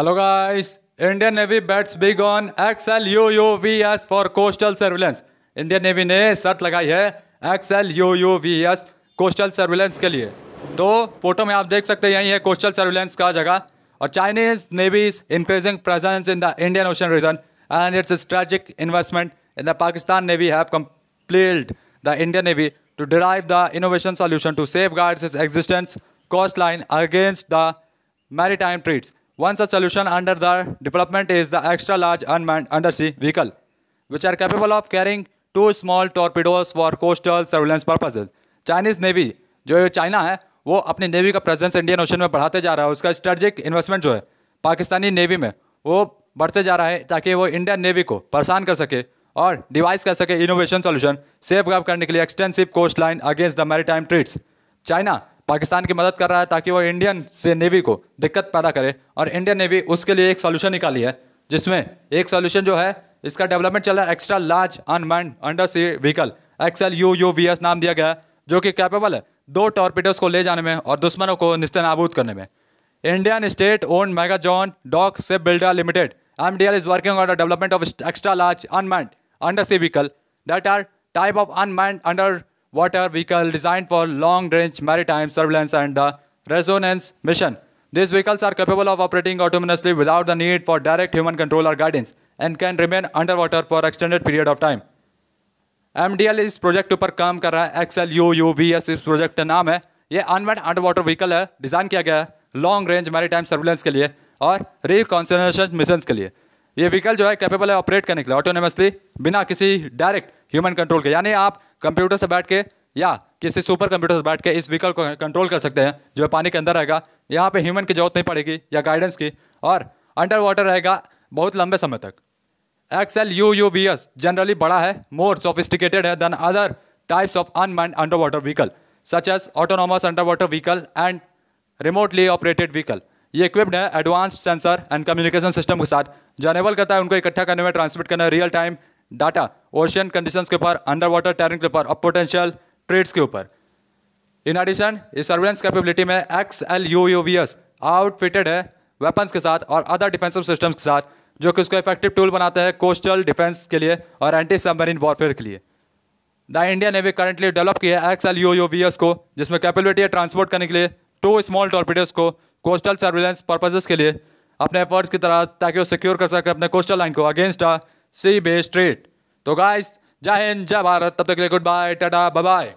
Hello guys Indian navy Hello guys, X L U U V S for coastal surveillance Indian navy ने शर्त लगाई है U U V S coastal surveillance के लिए तो photo में आप देख सकते हैं यही है कोस्टल सर्विलेंस का जगह और Chinese navy is increasing presence in the Indian ocean region and its strategic investment in the Pakistan navy have complete the Indian navy to derive the innovation solution to safeguards is existence coastline against the maritime threats One such solution under the development is the extra large unmanned undersea vehicle, which are capable of carrying two small torpedoes for coastal surveillance purposes. Chinese Navy, जो China है वो अपनी navy का presence Indian ocean में बढ़ाते जा रहा है उसका स्ट्रेटजिक इन्वेस्टमेंट जो है पाकिस्तानी नेवी में वो बढ़ते जा रहा है ताकि वो इंडियन नेवी को परेशान कर सके और डिवाइस कर सके इनोवेशन सॉल्यूशन सेफ गार्ड करने के लिए extensive coastline against the maritime threats China Pakistan की मदद कर रहा है ताकि वो इंडियन से नेवी को दिक्कत पैदा करे और इंडियन नेवी उसके लिए एक सोल्यूशन निकाली है जिसमें एक सोल्यूशन जो है इसका डेवलपमेंट चल रहा है extra large unmanned undersea vehicle XL U U V S नाम दिया गया है जो कि कैपेबल है दो टॉर्पिडोज़ को ले जाने में और दुश्मनों को निस्तनाबूद करने में Indian state own Mazagon dock से builder limited M D L is working on the development of extra large unmanned undersea vehicle that are type of unmanned under water vehicle designed for long-range maritime surveillance and the Resonance mission. These vehicles are capable of operating autonomously without the need for direct human control or guidance and can remain underwater for extended period of time M इस project ऊपर काम कर रहा है XL U U V S इस project का नाम है ये अनमेड अंडर वाटर व्हीकल है डिज़ाइन किया गया है long range maritime surveillance के लिए और रिकॉन्सनेशन मिशन के लिए ये व्हीकल जो है कैपेबल है ऑपरेट करने के लिए ऑटोनोमसली बिना किसी डायरेक्ट ह्यूमन कंट्रोल के यानी आप कंप्यूटर से बैठ के या किसी सुपर कंप्यूटर से बैठ के इस व्हीकल को कंट्रोल कर सकते हैं जो पानी के अंदर रहेगा यहाँ पे ह्यूमन की जरूरत नहीं पड़ेगी या गाइडेंस की और अंडर वाटर रहेगा बहुत लंबे समय तक XL U U V S generally बड़ा है मोर सोफिस्टिकेटेड है than other types of unmanned underwater vehicle such as autonomous underwater vehicle and remotely operated vehicle ये इक्विप्ड है advance sensor and communication system के साथ जो enable करता है उनको इकट्ठा करने में ट्रांसमिट करने real time data ocean conditions के ऊपर अंडर वाटर टैरिंग के ऊपर और पोटेंशियल ट्रेड्स के ऊपर इन एडिशन इस सर्विलेंस कैपेबिलिटी में X L U U V S outfitted है वेपन्स के साथ और अदर डिफेंसिव सिस्टम्स के साथ जो कि उसको इफेक्टिव टूल बनाते हैं कोस्टल डिफेंस के लिए और एंटी सबमरीन वॉरफेयर के लिए the Indian navy currently develop किया है X L U U V S को जिसमें कैपेबिलिटी है ट्रांसपोर्ट करने के लिए टू स्मॉल टॉर्पीडोज को कोस्टल सर्विलेंस पर्पजेस के लिए अपने एफर्ट्स की तरह ताकि वो सिक्योर कर सके अपने कोस्टल लाइन को अगेंस्ट सी बे स्ट्रीट तो गाइस जय हिंद जय भारत तब तक के लिए गुड बाय टाटा बाय